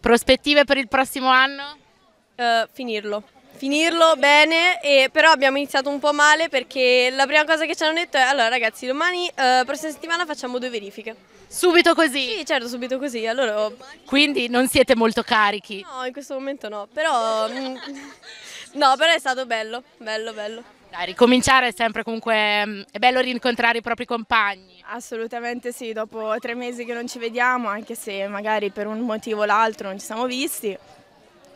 Prospettive per il prossimo anno? Uh, finirlo. Finirlo bene, e, però abbiamo iniziato un po' male perché la prima cosa che ci hanno detto è allora ragazzi domani, uh, prossima settimana facciamo due verifiche. Subito così? Sì, certo, subito così. Allora... Quindi non siete molto carichi? No, in questo momento no, però... Mm, no, però è stato bello, bello, bello. Dai, ricominciare è sempre comunque, mm, è bello rincontrare i propri compagni. Assolutamente sì, dopo tre mesi che non ci vediamo, anche se magari per un motivo o l'altro non ci siamo visti,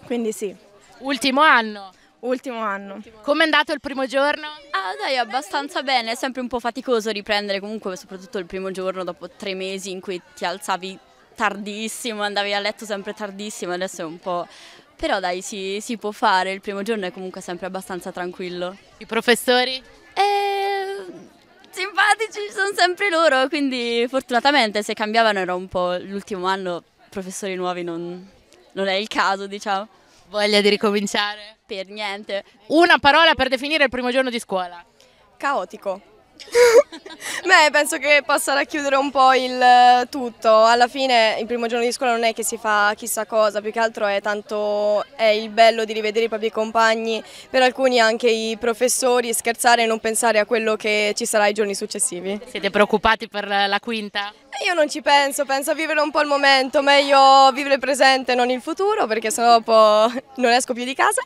quindi sì. Ultimo anno? Ultimo anno. Come è andato il primo giorno? Ah dai, abbastanza bene, è sempre un po' faticoso riprendere comunque, soprattutto il primo giorno dopo tre mesi in cui ti alzavi tardissimo, andavi a letto sempre tardissimo, adesso è un po' Però dai, si, si può fare, il primo giorno è comunque sempre abbastanza tranquillo. I professori? Eh, simpatici sono sempre loro, quindi fortunatamente se cambiavano era un po' l'ultimo anno, professori nuovi non, non è il caso, diciamo. Voglia di ricominciare? Per niente. Una parola per definire il primo giorno di scuola. Caotico. Beh, penso che possa racchiudere un po' il eh, tutto. Alla fine il primo giorno di scuola non è che si fa chissà cosa, più che altro è tanto è il bello di rivedere i propri compagni, per alcuni anche i professori, scherzare e non pensare a quello che ci sarà i giorni successivi. Siete preoccupati per la quinta? Eh, io non ci penso, penso a vivere un po' il momento, meglio vivere il presente non il futuro perché sennò dopo non esco più di casa.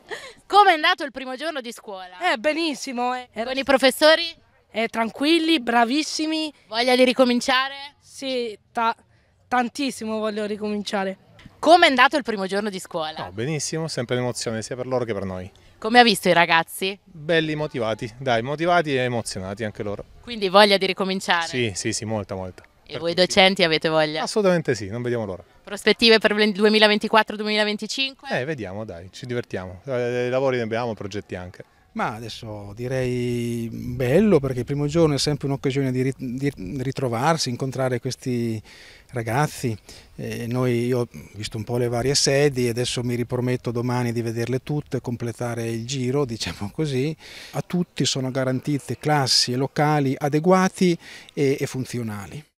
Come è andato il primo giorno di scuola? Eh, benissimo. Eh. Con i professori? eh, tranquilli, bravissimi. Voglia di ricominciare? Sì, ta tantissimo voglio ricominciare. Come è andato il primo giorno di scuola? No, oh, benissimo, sempre un'emozione sia per loro che per noi. Come ha visto i ragazzi? Belli motivati, dai, motivati e emozionati anche loro. Quindi voglia di ricominciare? Sì, sì, sì, molta, molta. E voi tutti. docenti avete voglia? Assolutamente sì, non vediamo l'ora. Prospettive per il 2024-2025? Eh, vediamo, dai, ci divertiamo. Eh, I lavori ne abbiamo, progetti anche. Ma adesso direi bello perché il primo giorno è sempre un'occasione di ritrovarsi, incontrare questi ragazzi. E noi, io ho visto un po' le varie sedi e adesso mi riprometto domani di vederle tutte, completare il giro, diciamo così. A tutti sono garantite classi e locali adeguati e funzionali.